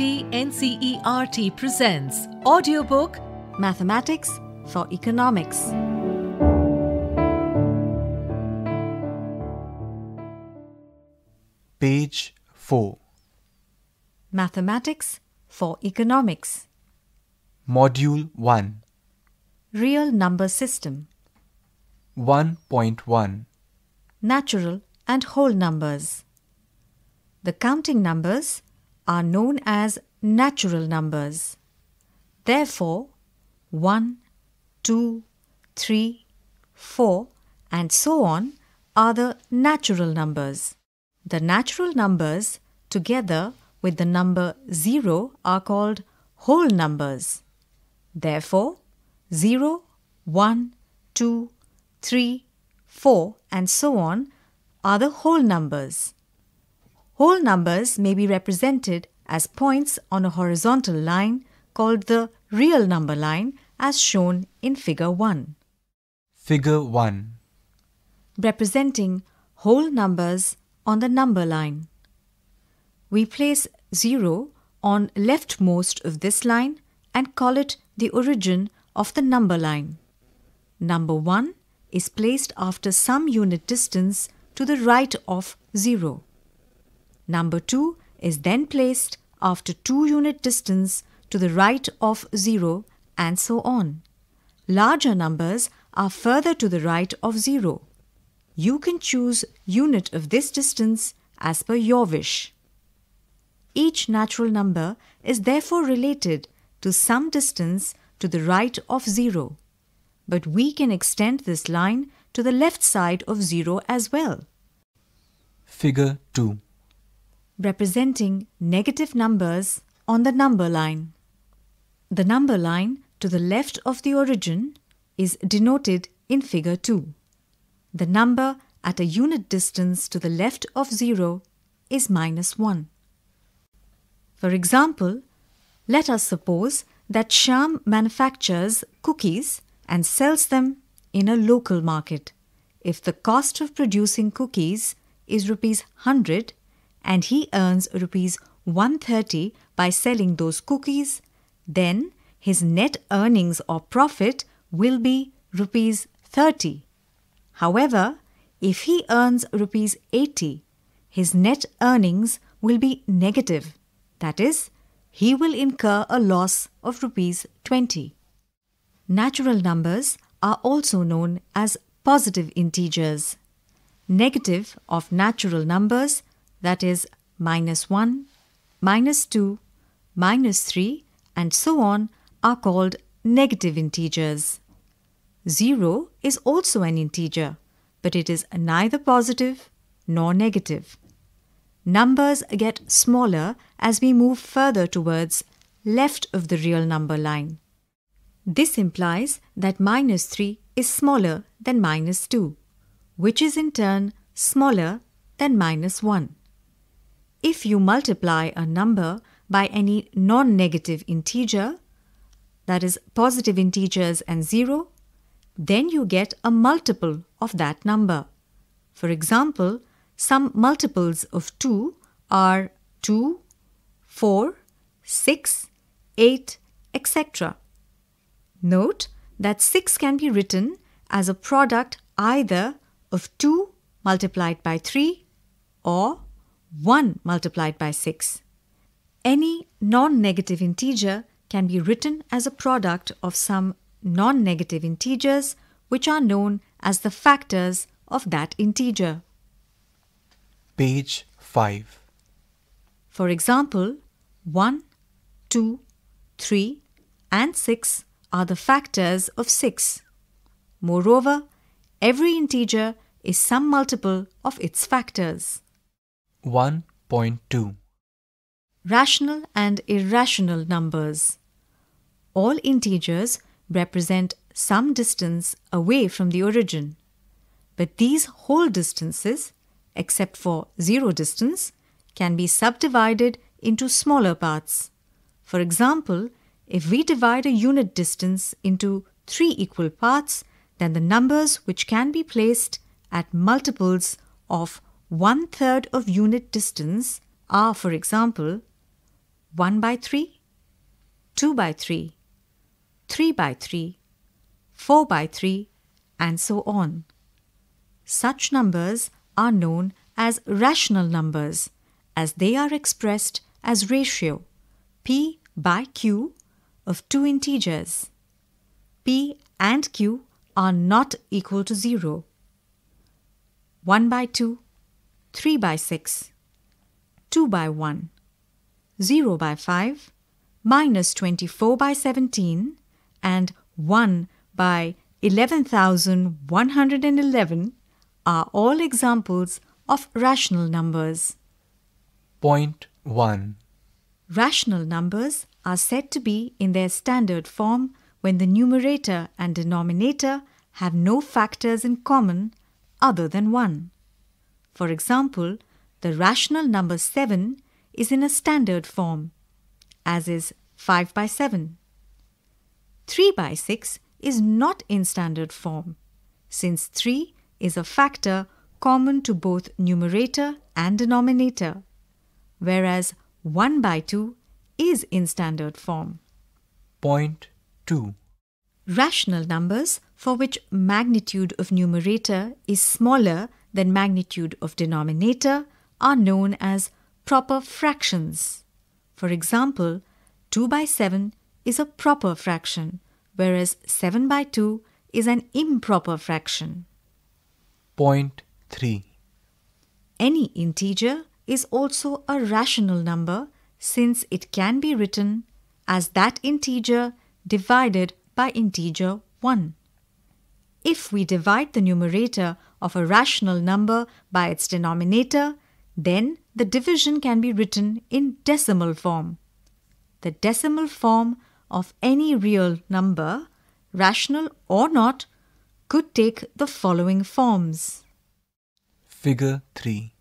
NCERT presents audiobook Mathematics for Economics. Page 4 Mathematics for Economics Module 1 Real Number System 1.1 Natural and Whole Numbers The counting numbers are known as natural numbers. Therefore, 1, 2, 3, 4 and so on are the natural numbers. The natural numbers together with the number 0 are called whole numbers. Therefore, 0, 1, 2, 3, 4 and so on are the whole numbers. Whole numbers may be represented as points on a horizontal line called the real number line as shown in figure 1. Figure 1 Representing whole numbers on the number line. We place 0 on leftmost of this line and call it the origin of the number line. Number 1 is placed after some unit distance to the right of 0. Number 2 is then placed after 2 unit distance to the right of 0 and so on. Larger numbers are further to the right of 0. You can choose unit of this distance as per your wish. Each natural number is therefore related to some distance to the right of 0. But we can extend this line to the left side of 0 as well. Figure 2 representing negative numbers on the number line. The number line to the left of the origin is denoted in figure 2. The number at a unit distance to the left of 0 is minus 1. For example, let us suppose that Sham manufactures cookies and sells them in a local market. If the cost of producing cookies is rupees 100 and he earns rupees 130 by selling those cookies, then his net earnings or profit will be rupees 30. However, if he earns rupees 80, his net earnings will be negative. That is, he will incur a loss of rupees 20. Natural numbers are also known as positive integers. Negative of natural numbers that is minus 1, minus 2, minus 3 and so on are called negative integers. 0 is also an integer but it is neither positive nor negative. Numbers get smaller as we move further towards left of the real number line. This implies that minus 3 is smaller than minus 2, which is in turn smaller than minus 1 if you multiply a number by any non-negative integer, that is positive integers and 0, then you get a multiple of that number. For example, some multiples of 2 are 2, 4, 6, 8, etc. Note that 6 can be written as a product either of 2 multiplied by 3 or 1 multiplied by 6. Any non-negative integer can be written as a product of some non-negative integers which are known as the factors of that integer. Page 5 For example, 1, 2, 3 and 6 are the factors of 6. Moreover, every integer is some multiple of its factors. 1.2 Rational and irrational numbers. All integers represent some distance away from the origin. But these whole distances, except for zero distance, can be subdivided into smaller parts. For example, if we divide a unit distance into three equal parts, then the numbers which can be placed at multiples of one third of unit distance are, for example, 1 by 3, 2 by 3, 3 by 3, 4 by 3, and so on. Such numbers are known as rational numbers as they are expressed as ratio p by q of two integers. p and q are not equal to 0. 1 by 2, 3 by 6, 2 by 1, 0 by 5, minus 24 by 17, and 1 by 11,111 are all examples of rational numbers. Point 1 Rational numbers are said to be in their standard form when the numerator and denominator have no factors in common other than 1. For example, the rational number 7 is in a standard form, as is 5 by 7. 3 by 6 is not in standard form, since 3 is a factor common to both numerator and denominator, whereas 1 by 2 is in standard form. Point 2 Rational numbers for which magnitude of numerator is smaller than magnitude of denominator are known as proper fractions. For example, 2 by 7 is a proper fraction, whereas 7 by 2 is an improper fraction. Point 3 Any integer is also a rational number since it can be written as that integer divided by integer 1 if we divide the numerator of a rational number by its denominator, then the division can be written in decimal form. The decimal form of any real number, rational or not, could take the following forms. Figure 3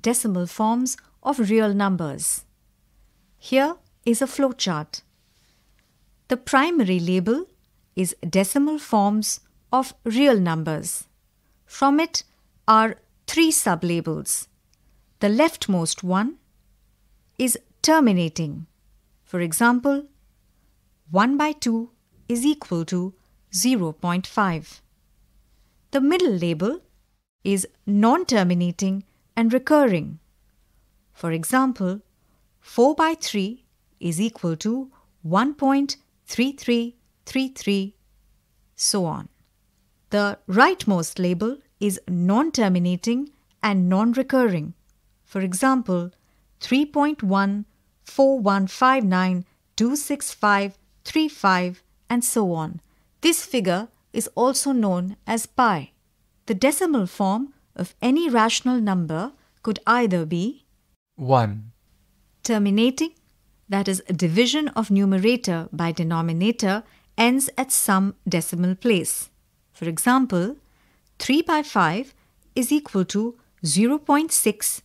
Decimal forms of real numbers. Here is a flowchart. The primary label is decimal forms of real numbers. From it are three sublabels. The leftmost one is terminating. For example, 1 by 2 is equal to 0.5. The middle label is non-terminating and recurring. For example, 4 by 3 is equal to 1.3333, so on. The rightmost label is non-terminating and non-recurring. For example, three point one four one five nine two six five three five and so on. This figure is also known as pi. The decimal form of any rational number could either be 1. Terminating, that is division of numerator by denominator ends at some decimal place. For example, 3 by 5 is equal to 0.6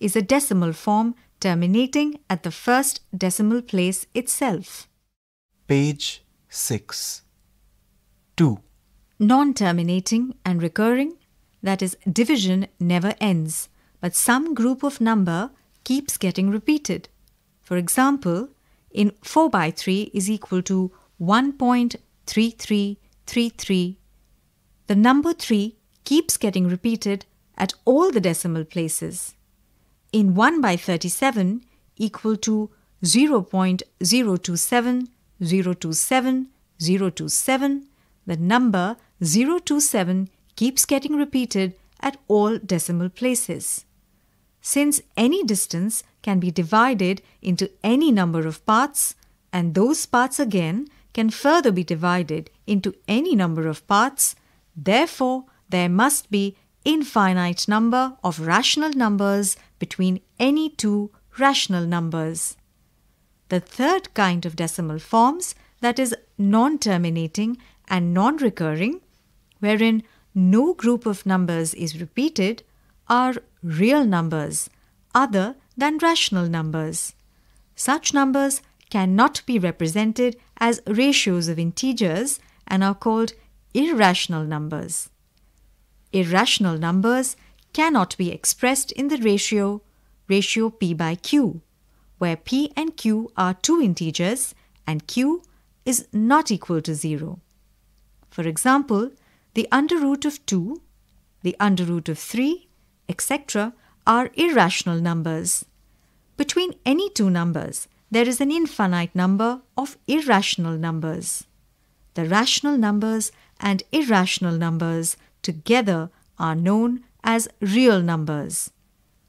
is a decimal form terminating at the first decimal place itself. Page 6 2 Non-terminating and recurring, that is division never ends, but some group of number keeps getting repeated. For example, in 4 by 3 is equal to 1.3333 the number 3 keeps getting repeated at all the decimal places. In 1 by 37 equal to 0 0.027, 027, 027, the number 027 keeps getting repeated at all decimal places. Since any distance can be divided into any number of parts, and those parts again can further be divided into any number of parts, Therefore, there must be infinite number of rational numbers between any two rational numbers. The third kind of decimal forms, that is non-terminating and non-recurring, wherein no group of numbers is repeated, are real numbers other than rational numbers. Such numbers cannot be represented as ratios of integers and are called irrational numbers. Irrational numbers cannot be expressed in the ratio ratio p by q, where p and q are two integers and q is not equal to 0. For example, the under root of 2, the under root of 3, etc. are irrational numbers. Between any two numbers, there is an infinite number of irrational numbers. The rational numbers and irrational numbers together are known as real numbers.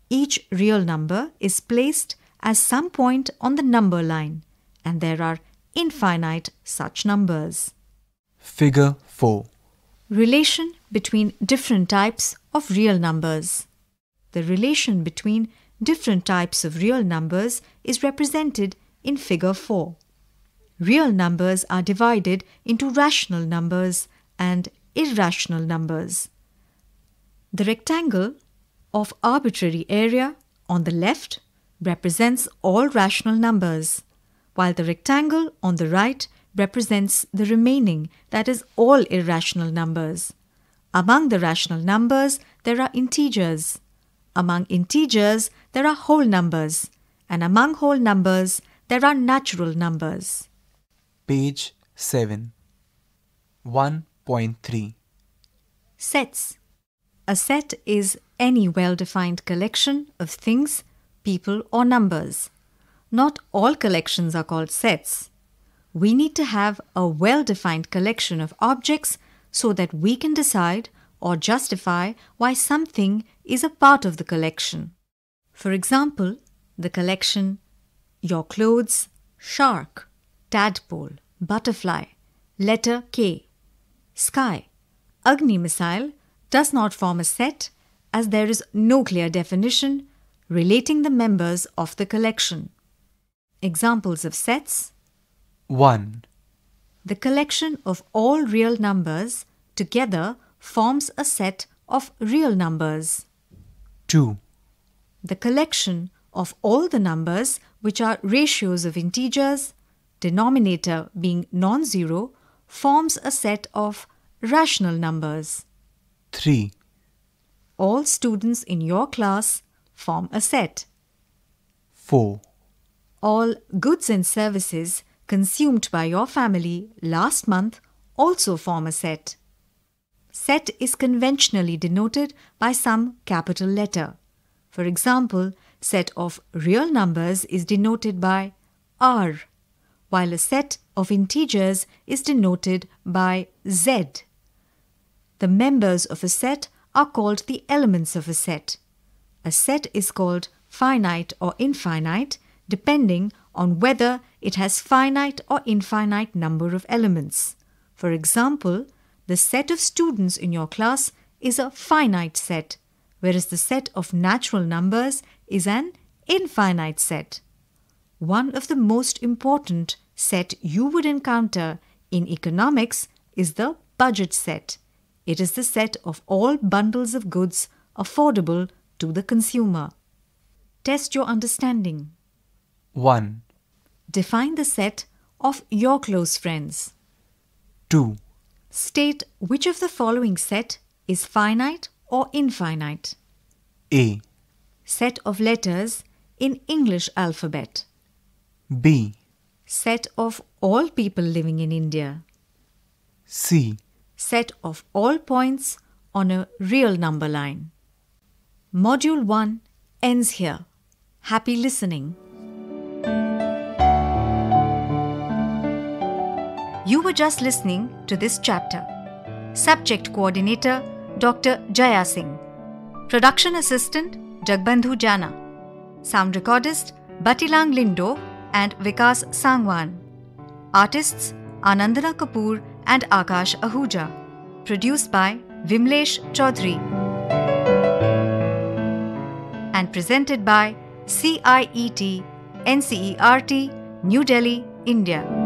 Each real number is placed as some point on the number line, and there are infinite such numbers. Figure 4 Relation between different types of real numbers. The relation between different types of real numbers is represented in Figure 4. Real numbers are divided into rational numbers and irrational numbers. The rectangle of arbitrary area on the left represents all rational numbers, while the rectangle on the right represents the remaining, that is, all irrational numbers. Among the rational numbers, there are integers. Among integers, there are whole numbers. And among whole numbers, there are natural numbers. Page 7 1 Point 3 Sets A set is any well defined collection of things, people, or numbers. Not all collections are called sets. We need to have a well defined collection of objects so that we can decide or justify why something is a part of the collection. For example, the collection Your Clothes, Shark, Tadpole, Butterfly, Letter K sky. Agni missile does not form a set as there is no clear definition relating the members of the collection. Examples of sets 1. The collection of all real numbers together forms a set of real numbers. 2. The collection of all the numbers which are ratios of integers, denominator being non-zero, forms a set of rational numbers. 3. All students in your class form a set. 4. All goods and services consumed by your family last month also form a set. Set is conventionally denoted by some capital letter. For example, set of real numbers is denoted by R, while a set of integers is denoted by Z. The members of a set are called the elements of a set. A set is called finite or infinite depending on whether it has finite or infinite number of elements. For example, the set of students in your class is a finite set, whereas the set of natural numbers is an infinite set. One of the most important set you would encounter in economics is the budget set. It is the set of all bundles of goods affordable to the consumer. Test your understanding. 1. Define the set of your close friends. 2. State which of the following set is finite or infinite. A. Set of letters in English alphabet. B. Set of all people living in India. C set of all points on a real number line. Module 1 ends here. Happy listening. You were just listening to this chapter. Subject Coordinator Dr. Jaya Singh. Production Assistant Jagbandhu Jana. Sound Recordist Batilang Lindo and Vikas Sangwan. Artists Anandana Kapoor and Akash Ahuja. Produced by Vimlesh Chaudhary. And presented by CIET NCERT, New Delhi, India.